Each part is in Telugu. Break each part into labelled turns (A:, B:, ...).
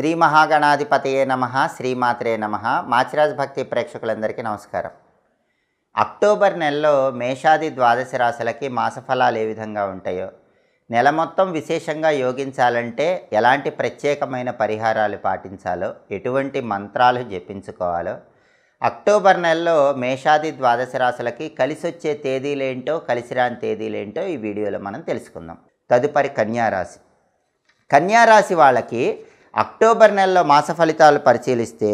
A: శ్రీ మహాగణాధిపతయే నమ శ్రీమాత్రే నమ మాచిరాజ్ భక్తి ప్రేక్షకులందరికీ నమస్కారం అక్టోబర్ నెలలో మేషాది ద్వాదశ రాశులకి మాసఫలాలు ఏ విధంగా ఉంటాయో నెల మొత్తం విశేషంగా యోగించాలంటే ఎలాంటి ప్రత్యేకమైన పరిహారాలు పాటించాలో ఎటువంటి మంత్రాలు జపించుకోవాలో అక్టోబర్ నెలలో మేషాది ద్వాదశ రాశులకి వచ్చే తేదీలేంటో కలిసిరాని తేదీలేంటో ఈ వీడియోలో మనం తెలుసుకుందాం తదుపరి కన్యారాశి కన్యారాశి వాళ్ళకి అక్టోబర్ నెలలో మాస ఫలితాలు పరిశీలిస్తే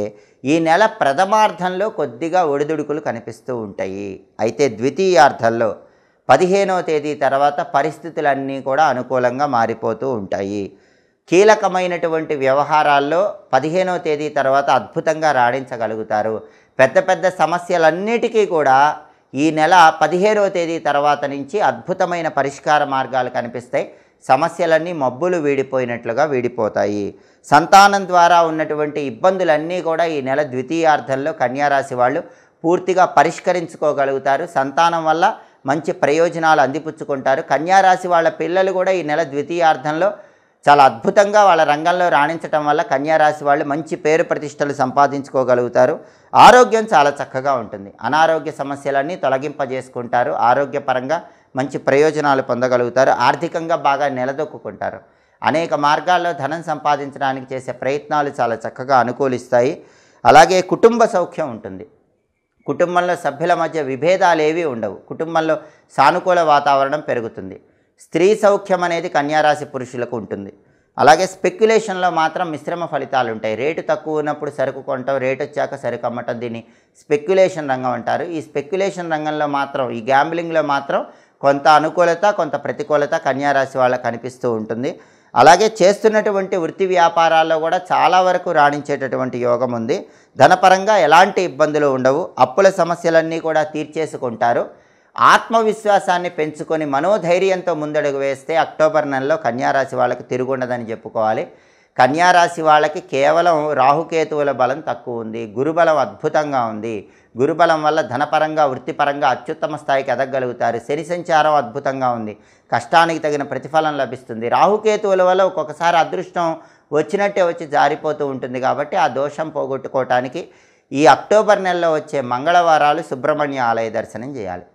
A: ఈ నెల ప్రథమార్థంలో కొద్దిగా ఒడిదుడుకులు కనిపిస్తూ ఉంటాయి అయితే ద్వితీయార్థంలో పదిహేనవ తేదీ తర్వాత పరిస్థితులన్నీ కూడా అనుకూలంగా మారిపోతూ ఉంటాయి కీలకమైనటువంటి వ్యవహారాల్లో పదిహేనవ తేదీ తర్వాత అద్భుతంగా రాణించగలుగుతారు పెద్ద పెద్ద సమస్యలన్నిటికీ కూడా ఈ నెల పదిహేనవ తేదీ తర్వాత నుంచి అద్భుతమైన పరిష్కార మార్గాలు కనిపిస్తాయి సమస్యలన్నీ మబ్బులు వీడిపోయినట్లుగా వీడిపోతాయి సంతానం ద్వారా ఉన్నటువంటి ఇబ్బందులన్నీ కూడా ఈ నెల ద్వితీయార్థంలో కన్యారాశి వాళ్ళు పూర్తిగా పరిష్కరించుకోగలుగుతారు సంతానం వల్ల మంచి ప్రయోజనాలు అందిపుచ్చుకుంటారు కన్యారాశి వాళ్ళ పిల్లలు కూడా ఈ నెల ద్వితీయార్థంలో చాలా అద్భుతంగా వాళ్ళ రంగంలో రాణించడం వల్ల కన్యారాశి వాళ్ళు మంచి పేరు ప్రతిష్టలు సంపాదించుకోగలుగుతారు ఆరోగ్యం చాలా చక్కగా ఉంటుంది అనారోగ్య సమస్యలన్నీ తొలగింపజేసుకుంటారు ఆరోగ్యపరంగా మంచి ప్రయోజనాలు పొందగలుగుతారు ఆర్థికంగా బాగా నిలదొక్కుంటారు అనేక మార్గాల్లో ధనం సంపాదించడానికి చేసే ప్రయత్నాలు చాలా చక్కగా అనుకూలిస్తాయి అలాగే కుటుంబ సౌఖ్యం ఉంటుంది కుటుంబంలో సభ్యుల మధ్య విభేదాలు ఏవి ఉండవు కుటుంబంలో సానుకూల వాతావరణం పెరుగుతుంది స్త్రీ సౌఖ్యం అనేది కన్యారాశి పురుషులకు ఉంటుంది అలాగే స్పెక్యులేషన్లో మాత్రం మిశ్రమ ఫలితాలు ఉంటాయి రేటు తక్కువ ఉన్నప్పుడు సరుకు కొనటం రేటు వచ్చాక సరుకు అమ్మటం దీన్ని స్పెక్యులేషన్ రంగం అంటారు ఈ స్పెక్యులేషన్ రంగంలో మాత్రం ఈ గ్యాంబ్లింగ్లో మాత్రం కొంత అనుకూలత కొంత ప్రతికూలత కన్యారాశి వాళ్ళకు కనిపిస్తూ ఉంటుంది అలాగే చేస్తున్నటువంటి వృత్తి వ్యాపారాల్లో కూడా చాలా వరకు రాణించేటటువంటి యోగం ఉంది ధనపరంగా ఎలాంటి ఇబ్బందులు ఉండవు అప్పుల సమస్యలన్నీ కూడా తీర్చేసుకుంటారు ఆత్మవిశ్వాసాన్ని పెంచుకొని మనోధైర్యంతో ముందడుగు వేస్తే అక్టోబర్ నెలలో కన్యారాశి వాళ్ళకు తిరుగుండదని చెప్పుకోవాలి కన్యారాశి వాళ్ళకి కేవలం రాహుకేతువుల బలం తక్కువ ఉంది గురుబలం అద్భుతంగా ఉంది గురుబలం వల్ల ధనపరంగా వృత్తిపరంగా అత్యుత్తమ స్థాయికి ఎదగగలుగుతారు శని సంచారం అద్భుతంగా ఉంది కష్టానికి తగిన ప్రతిఫలం లభిస్తుంది రాహుకేతువుల వల్ల ఒక్కొక్కసారి అదృష్టం వచ్చినట్టే వచ్చి జారిపోతూ ఉంటుంది కాబట్టి ఆ దోషం పోగొట్టుకోవటానికి ఈ అక్టోబర్ నెలలో వచ్చే మంగళవారాలు సుబ్రహ్మణ్య ఆలయ దర్శనం చేయాలి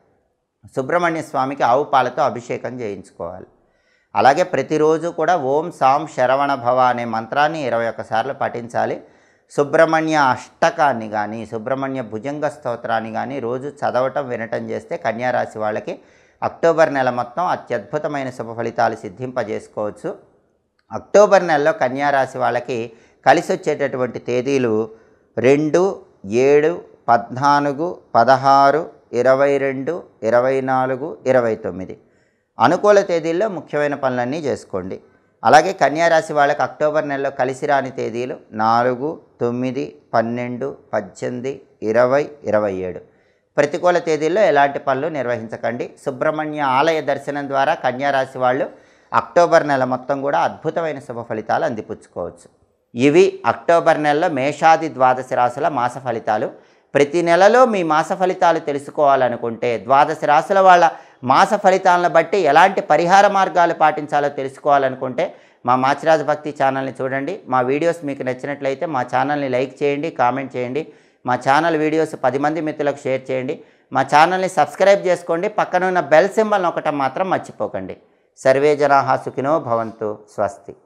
A: సుబ్రహ్మణ్య స్వామికి ఆవు పాలతో అభిషేకం చేయించుకోవాలి అలాగే ప్రతిరోజు కూడా ఓం సాం శరవణ భవ అనే మంత్రాన్ని ఇరవై ఒక్కసార్లు పఠించాలి సుబ్రహ్మణ్య అష్టకాన్ని కానీ సుబ్రహ్మణ్య భుజంగ స్తోత్రాన్ని కానీ రోజు చదవటం వినటం చేస్తే కన్యారాశి వాళ్ళకి అక్టోబర్ నెల మొత్తం అత్యద్భుతమైన శుభ ఫలితాలు సిద్ధింపజేసుకోవచ్చు అక్టోబర్ నెలలో కన్యారాశి వాళ్ళకి కలిసి వచ్చేటటువంటి తేదీలు రెండు ఏడు పద్నాలుగు పదహారు ఇరవై రెండు ఇరవై నాలుగు ఇరవై తొమ్మిది అనుకూల తేదీల్లో ముఖ్యమైన పనులన్నీ చేసుకోండి అలాగే కన్యారాశి వాళ్ళకి అక్టోబర్ నెలలో కలిసి రాని తేదీలు నాలుగు తొమ్మిది పన్నెండు పద్దెనిమిది ఇరవై ఇరవై ఏడు ప్రతికూల తేదీల్లో ఎలాంటి పనులు నిర్వహించకండి సుబ్రహ్మణ్య ఆలయ దర్శనం ద్వారా కన్యారాశి వాళ్ళు అక్టోబర్ నెల మొత్తం కూడా అద్భుతమైన శుభ ఫలితాలు అందిపుచ్చుకోవచ్చు ఇవి అక్టోబర్ నెలలో మేషాది ద్వాదశ రాశుల మాస ఫలితాలు ప్రతి నెలలో మీ మాస ఫలితాలు తెలుసుకోవాలనుకుంటే ద్వాదశ రాశుల వాళ్ళ మాస ఫలితాలను బట్టి ఎలాంటి పరిహార మార్గాలు పాటించాలో తెలుసుకోవాలనుకుంటే మా మాచిరాజ భక్తి ఛానల్ని చూడండి మా వీడియోస్ మీకు నచ్చినట్లయితే మా ఛానల్ని లైక్ చేయండి కామెంట్ చేయండి మా ఛానల్ వీడియోస్ పది మంది మిత్రులకు షేర్ చేయండి మా ఛానల్ని సబ్స్క్రైబ్ చేసుకోండి పక్కనున్న బెల్ సింబల్ ఒకటం మాత్రం మర్చిపోకండి సర్వే జనాహా సుఖినో భవంతు స్వస్తి